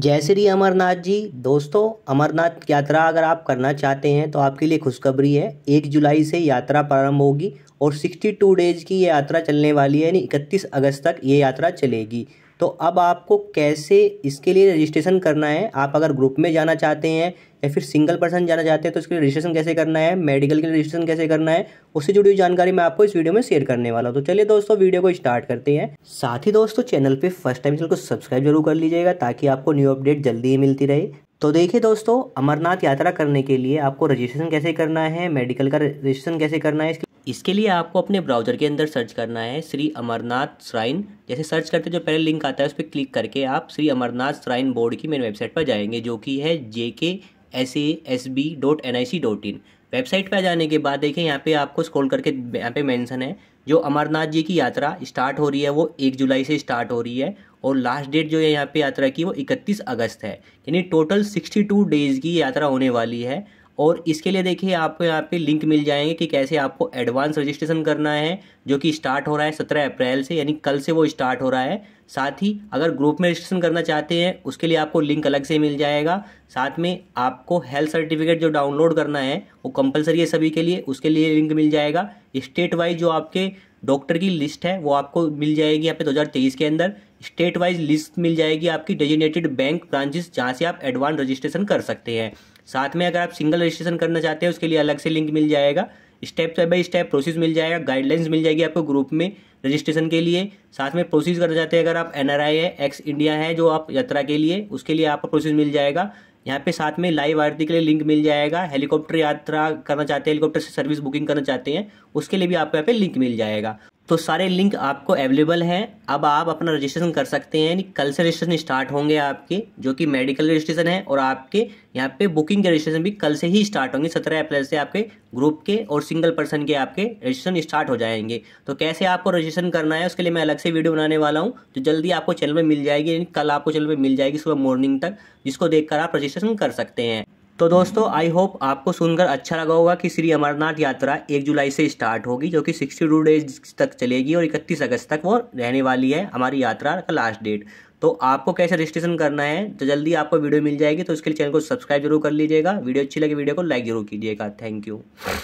जय श्री अमरनाथ जी दोस्तों अमरनाथ यात्रा अगर आप करना चाहते हैं तो आपके लिए खुशखबरी है एक जुलाई से यात्रा प्रारंभ होगी और 62 डेज की ये यात्रा चलने वाली है यानी 31 अगस्त तक ये यात्रा चलेगी तो अब आपको कैसे इसके लिए रजिस्ट्रेशन करना है आप अगर ग्रुप में जाना चाहते हैं या फिर सिंगल पर्सन जाना चाहते हैं तो इसके लिए रजिस्ट्रेशन कैसे करना है मेडिकल के लिए रजिस्ट्रेशन कैसे करना है उससे जुड़ी हुई जानकारी मैं आपको इस वीडियो में शेयर करने वाला हूँ तो चलिए दोस्तों वीडियो को स्टार्ट करते हैं साथ ही दोस्तों चैनल पर फर्स्ट टाइम चैनल को सब्सक्राइब जरूर कर लीजिएगा ताकि आपको न्यू अपडेट जल्दी ही मिलती रहे तो देखिए दोस्तों अमरनाथ यात्रा करने के लिए आपको रजिस्ट्रेशन कैसे करना है मेडिकल का रजिस्ट्रेशन कैसे करना है इसके इसके लिए आपको अपने ब्राउज़र के अंदर सर्च करना है श्री अमरनाथ श्राइन जैसे सर्च करते जो पहले लिंक आता है उस पर क्लिक करके आप श्री अमरनाथ श्राइन बोर्ड की मेन वेबसाइट पर जाएंगे जो कि है J K S A S B dot N I C dot in website पर जाने के बाद देखिए यहाँ पे आपको स्क्रॉल करके यहाँ पे मेंशन है जो अमरनाथ जी की यात्रा स्टार्ट हो रही है वो एक जुलाई से स्टार्ट हो रही है और लास्ट डेट जो है यहाँ पे यात्रा की वो इकतीस अगस्त है यानी टोटल सिक्सटी टू डेज़ की यात्रा होने वाली है और इसके लिए देखिए आपको यहाँ पे लिंक मिल जाएंगे कि कैसे आपको एडवांस रजिस्ट्रेशन करना है जो कि स्टार्ट हो रहा है सत्रह अप्रैल से यानी कल से वो स्टार्ट हो रहा है साथ ही अगर ग्रुप में रजिस्ट्रेशन करना चाहते हैं उसके लिए आपको लिंक अलग से मिल जाएगा साथ में आपको हेल्थ सर्टिफिकेट जो डाउनलोड करना है वो कंपलसरी है सभी के लिए उसके लिए लिंक मिल जाएगा स्टेट वाइज जो आपके डॉक्टर की लिस्ट है वो आपको मिल जाएगी यहाँ पे 2023 के अंदर स्टेट वाइज लिस्ट मिल जाएगी आपकी डेजिनेटेड बैंक ब्रांचेस जहाँ से आप एडवांस रजिस्ट्रेशन कर सकते हैं साथ में अगर आप सिंगल रजिस्ट्रेशन करना चाहते हैं उसके लिए अलग से लिंक मिल जाएगा स्टेप बाय स्टेप प्रोसेस मिल जाएगा गाइडलाइंस मिल जाएगी आपको ग्रुप में रजिस्ट्रेशन के लिए साथ में प्रोसेस करना चाहते हैं अगर आप एन है एक्स इंडिया है जो आप यात्रा के लिए उसके लिए आपको प्रोसेस मिल जाएगा यहाँ पे साथ में लाइव आरती के लिए लिंक मिल जाएगा हेलीकॉप्टर यात्रा करना चाहते हैं हेलीकॉप्टर से सर्विस बुकिंग करना चाहते हैं उसके लिए भी आपको यहाँ पे लिंक मिल जाएगा तो सारे लिंक आपको अवेलेबल हैं अब आप अपना रजिस्ट्रेशन कर सकते हैं यानी कल से रजिस्ट्रेशन स्टार्ट होंगे आपके जो कि मेडिकल रजिस्ट्रेशन है और आपके यहाँ पे बुकिंग के रजिस्ट्रेशन भी कल से ही स्टार्ट होंगे सत्रह अप्रैल से आपके ग्रुप के और सिंगल पर्सन के आपके रजिस्ट्रेशन स्टार्ट हो जाएंगे तो कैसे आपको रजिस्ट्रेशन करना है उसके लिए मैं अलग से वीडियो बनाने वाला हूँ जो जल्दी आपको चैनल पर मिल जाएगी कल आपको चैनल पर मिल जाएगी सुबह मॉर्निंग तक जिसको देखकर आप रजिस्ट्रेशन कर सकते हैं तो दोस्तों आई होप आपको सुनकर अच्छा लगा होगा कि श्री अमरनाथ यात्रा एक जुलाई से स्टार्ट होगी जो कि सिक्सटी टू डेज तक चलेगी और इकतीस अगस्त तक वो रहने वाली है हमारी यात्रा का लास्ट डेट तो आपको कैसे रजिस्ट्रेशन करना है तो जल्दी आपको वीडियो मिल जाएगी तो उसके लिए चैनल को सब्सक्राइब जरूर कर लीजिएगा वीडियो अच्छी लगे वीडियो को लाइक जरूर कीजिएगा थैंक यू